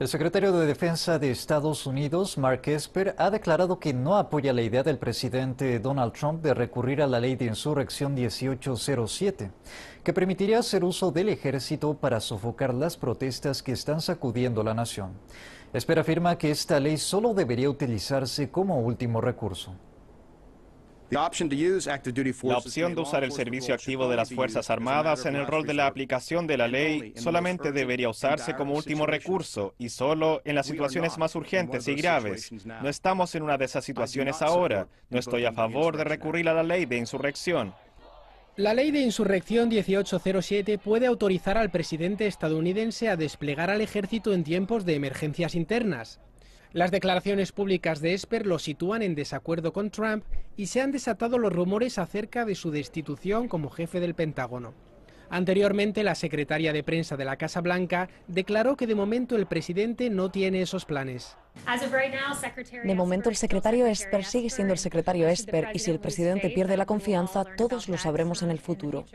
El secretario de Defensa de Estados Unidos, Mark Esper, ha declarado que no apoya la idea del presidente Donald Trump de recurrir a la ley de insurrección 1807, que permitiría hacer uso del ejército para sofocar las protestas que están sacudiendo la nación. Esper afirma que esta ley solo debería utilizarse como último recurso. La opción de usar el servicio activo de las Fuerzas Armadas en el rol de la aplicación de la ley solamente debería usarse como último recurso y solo en las situaciones más urgentes y graves. No estamos en una de esas situaciones ahora. No estoy a favor de recurrir a la ley de insurrección. La ley de insurrección 1807 puede autorizar al presidente estadounidense a desplegar al ejército en tiempos de emergencias internas. Las declaraciones públicas de Esper lo sitúan en desacuerdo con Trump y se han desatado los rumores acerca de su destitución como jefe del Pentágono. Anteriormente, la secretaria de prensa de la Casa Blanca declaró que de momento el presidente no tiene esos planes. De momento el secretario Esper sigue siendo el secretario Esper y si el presidente pierde la confianza, todos lo sabremos en el futuro.